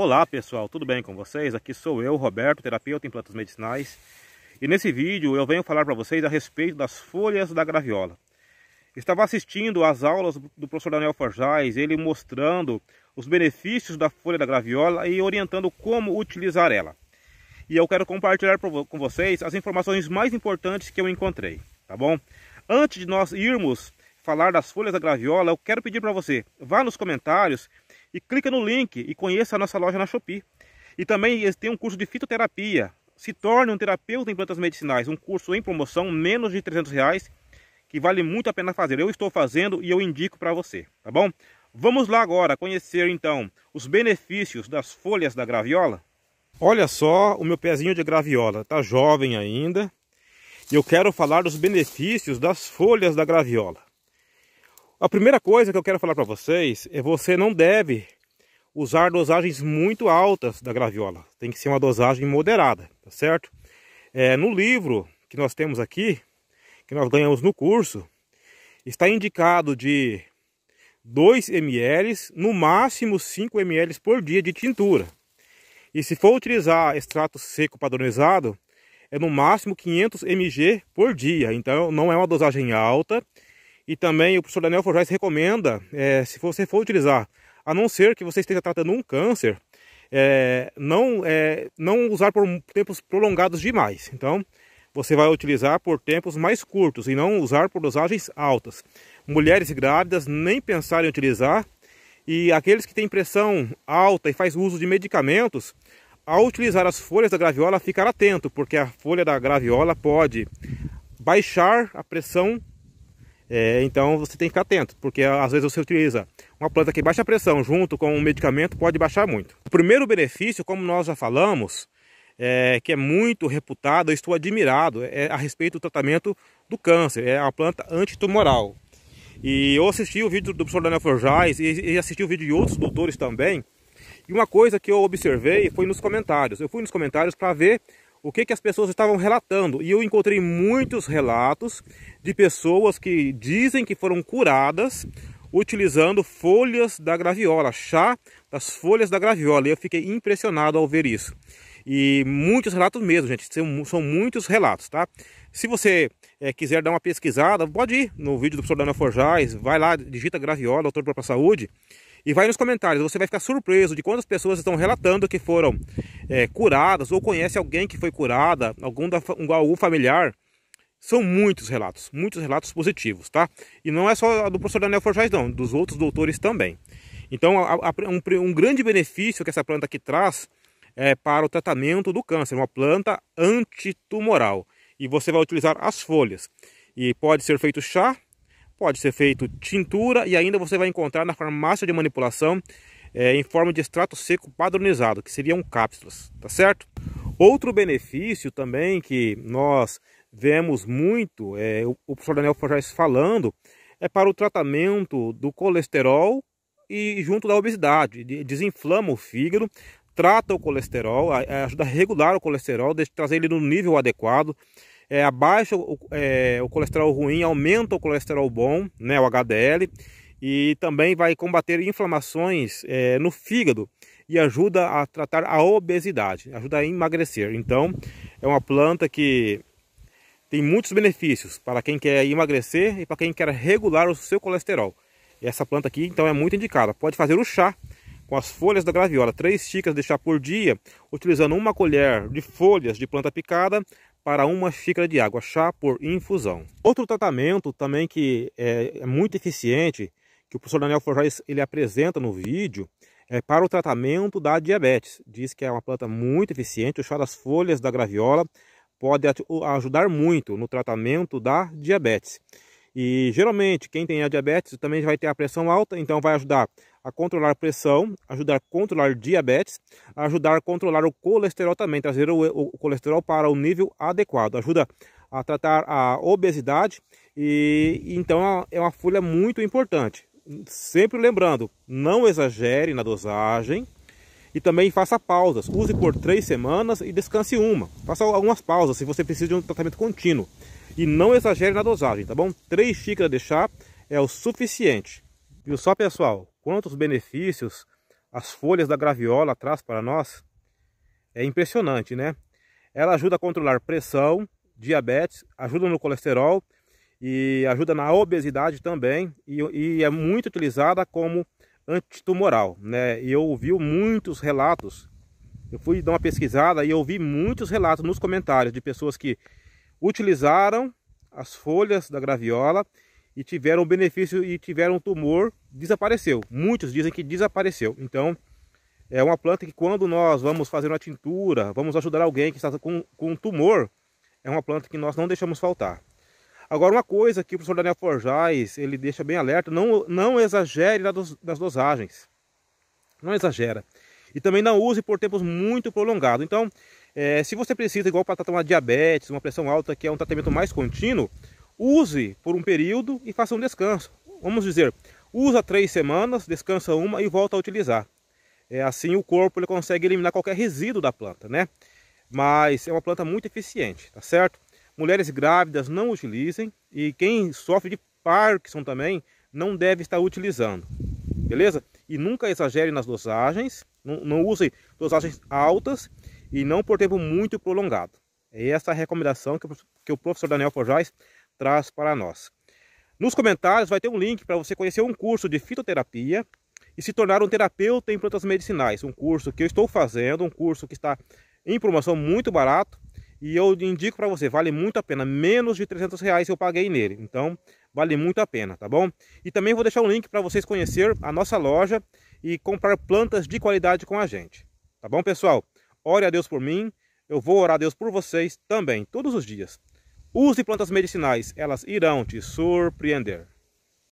Olá pessoal, tudo bem com vocês? Aqui sou eu, Roberto, terapeuta em plantas medicinais E nesse vídeo eu venho falar para vocês a respeito das folhas da graviola Estava assistindo às aulas do professor Daniel Forjais Ele mostrando os benefícios da folha da graviola e orientando como utilizar ela E eu quero compartilhar com vocês as informações mais importantes que eu encontrei, tá bom? Antes de nós irmos falar das folhas da graviola, eu quero pedir para você, vá nos comentários e clica no link e conheça a nossa loja na Shopee. E também tem um curso de fitoterapia. Se torne um terapeuta em plantas medicinais, um curso em promoção, menos de 300 reais, que vale muito a pena fazer. Eu estou fazendo e eu indico para você, tá bom? Vamos lá agora conhecer então os benefícios das folhas da graviola. Olha só o meu pezinho de graviola, tá jovem ainda. E eu quero falar dos benefícios das folhas da graviola. A primeira coisa que eu quero falar para vocês é você não deve usar dosagens muito altas da graviola. Tem que ser uma dosagem moderada, tá certo? É, no livro que nós temos aqui, que nós ganhamos no curso, está indicado de 2 ml, no máximo 5 ml por dia de tintura. E se for utilizar extrato seco padronizado, é no máximo 500 mg por dia. Então não é uma dosagem alta e também o professor Daniel Forjais recomenda, é, se você for utilizar, a não ser que você esteja tratando um câncer, é, não, é, não usar por tempos prolongados demais. Então, você vai utilizar por tempos mais curtos e não usar por dosagens altas. Mulheres grávidas nem pensarem em utilizar. E aqueles que têm pressão alta e faz uso de medicamentos, ao utilizar as folhas da graviola, ficar atento, porque a folha da graviola pode baixar a pressão é, então você tem que ficar atento, porque ah, às vezes você utiliza uma planta que baixa a pressão junto com um medicamento pode baixar muito. O primeiro benefício, como nós já falamos, é, que é muito reputado, eu estou admirado, é a respeito do tratamento do câncer, é a planta antitumoral. E eu assisti o vídeo do professor Daniel Forjais e, e assisti o vídeo de outros doutores também. E uma coisa que eu observei foi nos comentários. Eu fui nos comentários para ver o que, que as pessoas estavam relatando. E eu encontrei muitos relatos de pessoas que dizem que foram curadas utilizando folhas da graviola, chá das folhas da graviola. E eu fiquei impressionado ao ver isso. E muitos relatos mesmo, gente. São muitos relatos, tá? Se você é, quiser dar uma pesquisada, pode ir no vídeo do professor Daniel Forjais. Vai lá, digita graviola, doutor para a saúde. E vai nos comentários, você vai ficar surpreso de quantas pessoas estão relatando que foram é, curadas ou conhece alguém que foi curada, algum, da, algum familiar. São muitos relatos, muitos relatos positivos, tá? E não é só do professor Daniel Forjais, não, dos outros doutores também. Então, a, a, um, um, grande benefício que essa planta aqui traz é para o tratamento do câncer, uma planta antitumoral. E você vai utilizar as folhas. E pode ser feito chá, pode ser feito tintura e ainda você vai encontrar na farmácia de manipulação é, em forma de extrato seco padronizado, que seriam cápsulas, tá certo? Outro benefício também que nós vemos muito, é, o, professor Daniel Forjais falando, é para o tratamento do colesterol e junto da obesidade. Desinflama o fígado, trata o colesterol, ajuda a regular o colesterol, trazer ele no nível adequado, é, abaixa o, é, o colesterol ruim, aumenta o colesterol bom, né, o HDL, e também vai combater inflamações é, no fígado e ajuda a tratar a obesidade, ajuda a emagrecer. Então, é uma planta que tem muitos benefícios para quem quer emagrecer e para quem quer regular o seu colesterol. E essa planta aqui, então, é muito indicada. Pode fazer o chá com as folhas da graviola, três xícaras de chá por dia, utilizando uma colher de folhas de planta picada para uma xícara de água, chá por infusão. Outro tratamento também que é, é muito eficiente que o professor Daniel Forjóis ele apresenta no vídeo é para o tratamento da diabetes. Diz que é uma planta muito eficiente, o chá das folhas da graviola pode ajudar muito no tratamento da diabetes. E geralmente quem tem a diabetes também vai ter a pressão alta, então vai ajudar a controlar a pressão, ajudar a controlar diabetes, ajudar a controlar o colesterol também, trazer o, o, o colesterol para o nível adequado, ajuda a tratar a obesidade e então é uma é folha muito importante sempre lembrando, não exagere na dosagem e também faça pausas. Use por três semanas e descanse uma. Faça algumas pausas se você precisa de um tratamento contínuo. E não exagere na dosagem, tá bom? Três xícaras de chá é o suficiente. Viu só, pessoal? Quantos benefícios as folhas da graviola traz para nós? É impressionante, né? Ela ajuda a controlar pressão, diabetes, ajuda no colesterol e ajuda na obesidade também e, e é muito utilizada como antitumoral, né? E eu ouvi muitos relatos, eu fui dar uma pesquisada e eu ouvi muitos relatos nos comentários de pessoas que utilizaram as folhas da graviola e tiveram benefício e tiveram um tumor, desapareceu. Muitos dizem que desapareceu. Então, é uma planta que quando nós vamos fazer uma tintura, vamos ajudar alguém que está com, com tumor, é uma planta que nós não deixamos faltar. Agora, uma coisa que o professor Daniel Forjais, ele deixa bem alerta, não, não exagere nas dosagens. Não exagera. E também não use por tempos muito prolongados. Então, é, se você precisa, igual para tratar uma diabetes, uma pressão alta, que é um tratamento mais contínuo, use por um período e faça um descanso. Vamos dizer, usa três semanas, descansa uma e volta a utilizar. É, assim o corpo ele consegue eliminar qualquer resíduo da planta, né? Mas é uma planta muito eficiente, tá certo? Mulheres grávidas não utilizem e quem sofre de Parkinson também não deve estar utilizando, beleza? E nunca exagere nas dosagens, não, não use dosagens altas e não por tempo muito prolongado. É essa a recomendação que, que o professor Daniel Forjais traz para nós. Nos comentários vai ter um link para você conhecer um curso de fitoterapia e se tornar um terapeuta em plantas medicinais. Um curso que eu estou fazendo, um curso que está em promoção muito barato e eu indico para você, vale muito a pena, menos de 300 reais eu paguei nele, então vale muito a pena, tá bom? E também vou deixar um link para vocês conhecer a nossa loja e comprar plantas de qualidade com a gente, tá bom pessoal? Ore a Deus por mim, eu vou orar a Deus por vocês também, todos os dias. Use plantas medicinais, elas irão te surpreender.